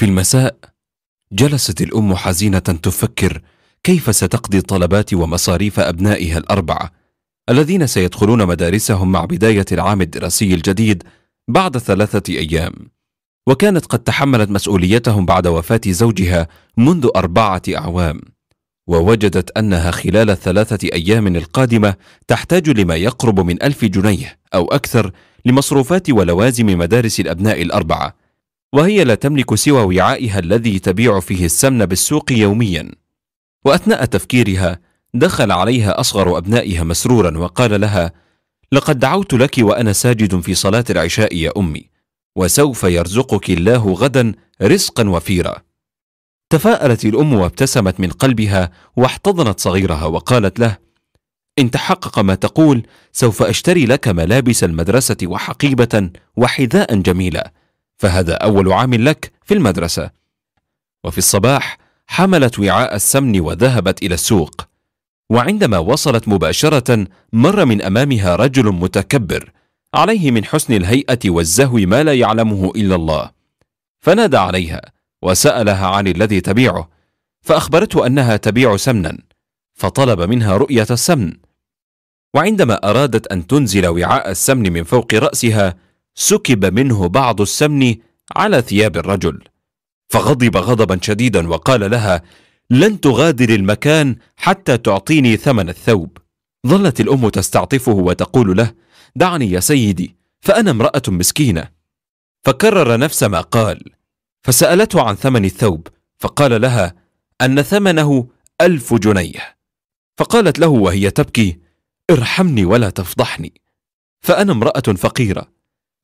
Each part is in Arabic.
في المساء جلست الام حزينه تفكر كيف ستقضي طلبات ومصاريف ابنائها الاربعه الذين سيدخلون مدارسهم مع بدايه العام الدراسي الجديد بعد ثلاثه ايام وكانت قد تحملت مسؤوليتهم بعد وفاه زوجها منذ اربعه اعوام ووجدت انها خلال الثلاثه ايام القادمه تحتاج لما يقرب من الف جنيه او اكثر لمصروفات ولوازم مدارس الابناء الاربعه وهي لا تملك سوى وعائها الذي تبيع فيه السمن بالسوق يوميا وأثناء تفكيرها دخل عليها أصغر أبنائها مسرورا وقال لها لقد دعوت لك وأنا ساجد في صلاة العشاء يا أمي وسوف يرزقك الله غدا رزقا وفيرا تفاءلت الأم وابتسمت من قلبها واحتضنت صغيرها وقالت له إن تحقق ما تقول سوف أشتري لك ملابس المدرسة وحقيبة وحذاء جميلة فهذا أول عام لك في المدرسة وفي الصباح حملت وعاء السمن وذهبت إلى السوق وعندما وصلت مباشرة مر من أمامها رجل متكبر عليه من حسن الهيئة والزهو ما لا يعلمه إلا الله فنادى عليها وسألها عن الذي تبيعه فأخبرته أنها تبيع سمنا فطلب منها رؤية السمن وعندما أرادت أن تنزل وعاء السمن من فوق رأسها سكب منه بعض السمن على ثياب الرجل فغضب غضبا شديدا وقال لها لن تغادر المكان حتى تعطيني ثمن الثوب ظلت الام تستعطفه وتقول له دعني يا سيدي فانا امراه مسكينه فكرر نفس ما قال فسالته عن ثمن الثوب فقال لها ان ثمنه الف جنيه فقالت له وهي تبكي ارحمني ولا تفضحني فانا امراه فقيره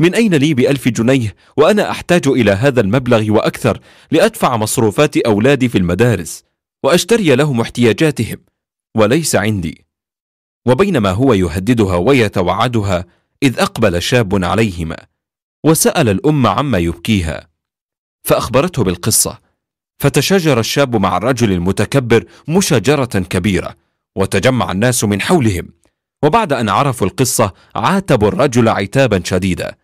من أين لي بألف جنيه وأنا أحتاج إلى هذا المبلغ وأكثر لأدفع مصروفات أولادي في المدارس وأشتري لهم احتياجاتهم وليس عندي وبينما هو يهددها ويتوعدها إذ أقبل شاب عليهما وسأل الأم عما يبكيها فأخبرته بالقصة فتشاجر الشاب مع الرجل المتكبر مشاجرة كبيرة وتجمع الناس من حولهم وبعد أن عرفوا القصة عاتبوا الرجل عتابا شديدا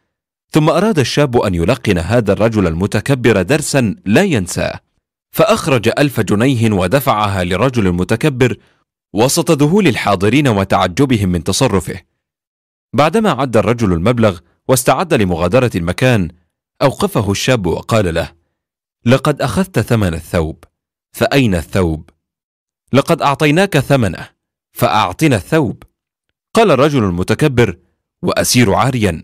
ثم أراد الشاب أن يلقن هذا الرجل المتكبر درسا لا ينساه فأخرج ألف جنيه ودفعها لرجل المتكبر وسط ذهول الحاضرين وتعجبهم من تصرفه بعدما عد الرجل المبلغ واستعد لمغادرة المكان أوقفه الشاب وقال له لقد أخذت ثمن الثوب فأين الثوب؟ لقد أعطيناك ثمنه فأعطنا الثوب قال الرجل المتكبر وأسير عاريا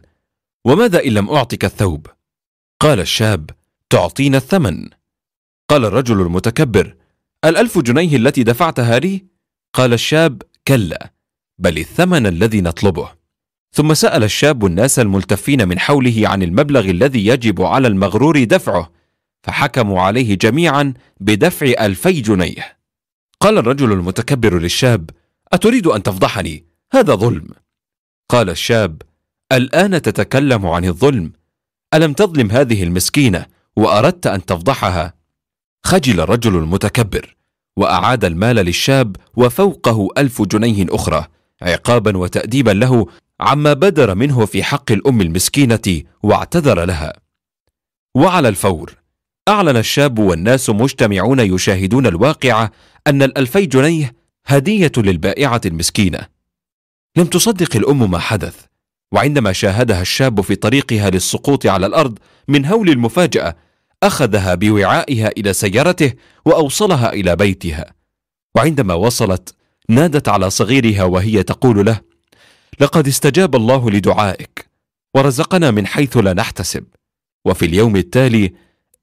وماذا إن لم أعطك الثوب؟ قال الشاب تعطينا الثمن قال الرجل المتكبر الألف جنيه التي دفعتها لي؟ قال الشاب كلا بل الثمن الذي نطلبه ثم سأل الشاب الناس الملتفين من حوله عن المبلغ الذي يجب على المغرور دفعه فحكموا عليه جميعا بدفع ألفي جنيه قال الرجل المتكبر للشاب أتريد أن تفضحني؟ هذا ظلم قال الشاب الان تتكلم عن الظلم الم تظلم هذه المسكينه واردت ان تفضحها خجل الرجل المتكبر واعاد المال للشاب وفوقه الف جنيه اخرى عقابا وتاديبا له عما بدر منه في حق الام المسكينه واعتذر لها وعلى الفور اعلن الشاب والناس مجتمعون يشاهدون الواقعه ان الالفي جنيه هديه للبائعه المسكينه لم تصدق الام ما حدث وعندما شاهدها الشاب في طريقها للسقوط على الارض من هول المفاجاه اخذها بوعائها الى سيارته واوصلها الى بيتها وعندما وصلت نادت على صغيرها وهي تقول له لقد استجاب الله لدعائك ورزقنا من حيث لا نحتسب وفي اليوم التالي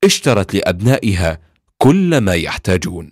اشترت لابنائها كل ما يحتاجون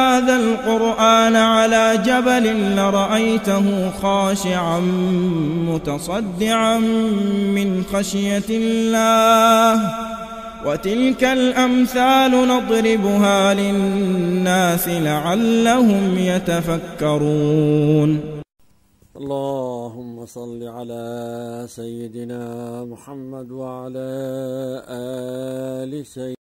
جبل لرأيته خاشعا متصدعا من خشية الله وتلك الأمثال نضربها للناس لعلهم يتفكرون اللهم صل على سيدنا محمد وعلى آل سيدنا